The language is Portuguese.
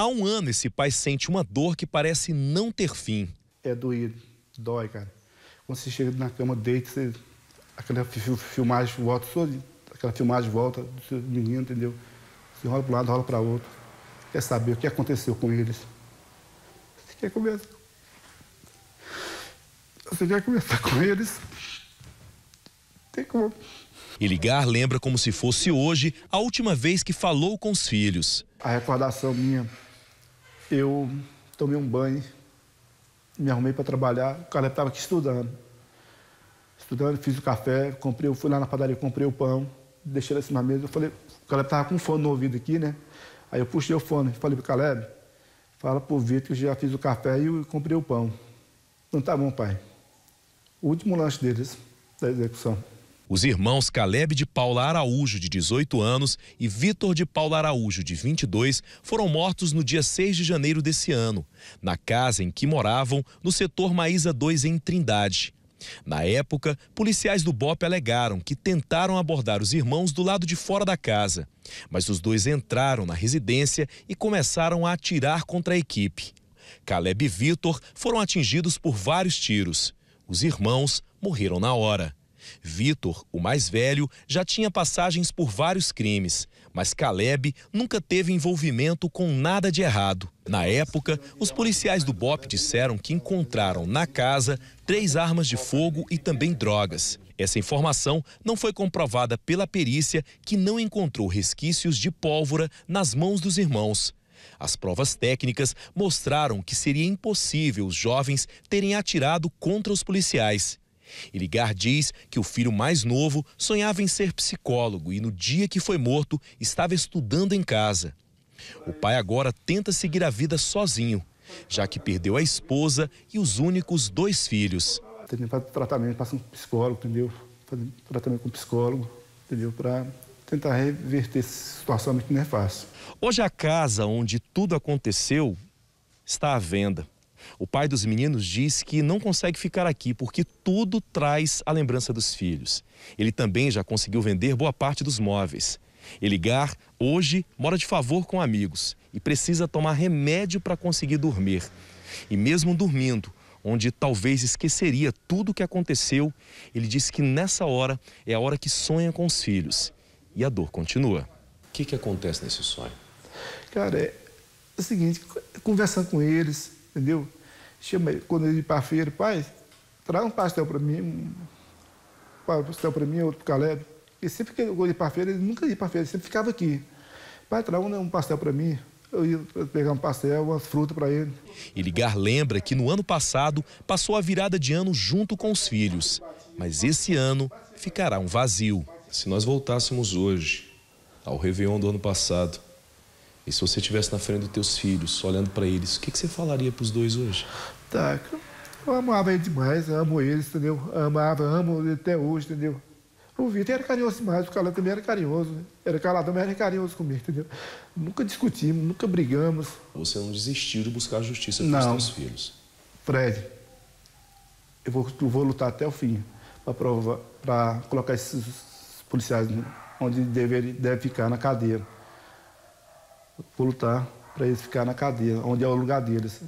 Há um ano, esse pai sente uma dor que parece não ter fim. É doído, dói, cara. Quando você chega na cama, deita, você... aquela filmagem volta, aquela filmagem volta do seu menino, entendeu? Você rola para um lado, rola para outro. Quer saber o que aconteceu com eles? Você quer conversar? Você quer começar com eles? Tem como. E ligar lembra como se fosse hoje a última vez que falou com os filhos. A recordação minha eu tomei um banho, me arrumei para trabalhar. O Caleb estava aqui estudando. Estudando, fiz o café, comprei, fui lá na padaria, comprei o pão, deixei ele assim na mesa. Eu falei, o Caleb estava com fone no ouvido aqui, né? Aí eu puxei o fone, falei para o Caleb, fala pro Vitor que já fiz o café e comprei o pão. Não tá bom, pai. O último lanche deles, da execução. Os irmãos Caleb de Paula Araújo, de 18 anos, e Vitor de Paula Araújo, de 22, foram mortos no dia 6 de janeiro desse ano, na casa em que moravam, no setor Maísa 2, em Trindade. Na época, policiais do BOP alegaram que tentaram abordar os irmãos do lado de fora da casa, mas os dois entraram na residência e começaram a atirar contra a equipe. Caleb e Vitor foram atingidos por vários tiros. Os irmãos morreram na hora. Vitor, o mais velho, já tinha passagens por vários crimes, mas Caleb nunca teve envolvimento com nada de errado. Na época, os policiais do BOP disseram que encontraram na casa três armas de fogo e também drogas. Essa informação não foi comprovada pela perícia, que não encontrou resquícios de pólvora nas mãos dos irmãos. As provas técnicas mostraram que seria impossível os jovens terem atirado contra os policiais. Iligar diz que o filho mais novo sonhava em ser psicólogo e no dia que foi morto estava estudando em casa. O pai agora tenta seguir a vida sozinho, já que perdeu a esposa e os únicos dois filhos. Tá Tentei fazer tratamento, passando um psicólogo, entendeu? Fazendo tá tratamento com psicólogo, entendeu? Para tentar reverter essa situação que não é fácil. Hoje a casa onde tudo aconteceu está à venda. O pai dos meninos diz que não consegue ficar aqui porque tudo traz a lembrança dos filhos. Ele também já conseguiu vender boa parte dos móveis. Eligar hoje mora de favor com amigos e precisa tomar remédio para conseguir dormir. E mesmo dormindo, onde talvez esqueceria tudo o que aconteceu, ele diz que nessa hora é a hora que sonha com os filhos. E a dor continua. O que, que acontece nesse sonho? Cara, é, é o seguinte, conversando com eles, entendeu? Chama ele, quando ele ir para a feira, pai, traz um pastel para mim, um pastel para mim, outro para o Caleb. E sempre que eu ia para a feira, ele nunca ia para a feira, ele sempre ficava aqui. Pai, traz um, né, um pastel para mim, eu ia pegar um pastel, umas frutas para ele. Ligar lembra que no ano passado passou a virada de ano junto com os filhos, mas esse ano ficará um vazio. Se nós voltássemos hoje ao Réveillon do ano passado, e se você estivesse na frente dos teus filhos, olhando para eles, o que, que você falaria para os dois hoje? Tá, eu amava ele demais, amo eles, entendeu? Amava, amo ele até hoje, entendeu? O Vitor era carinhoso demais, o Calado também era carinhoso. Né? Era calado, mas era carinhoso comigo, entendeu? Nunca discutimos, nunca brigamos. Você não desistiu de buscar justiça para os seus filhos? Fred, eu vou, eu vou lutar até o fim para colocar esses policiais onde deve, deve ficar, na cadeira lutar para eles ficarem na cadeia, onde é o lugar deles.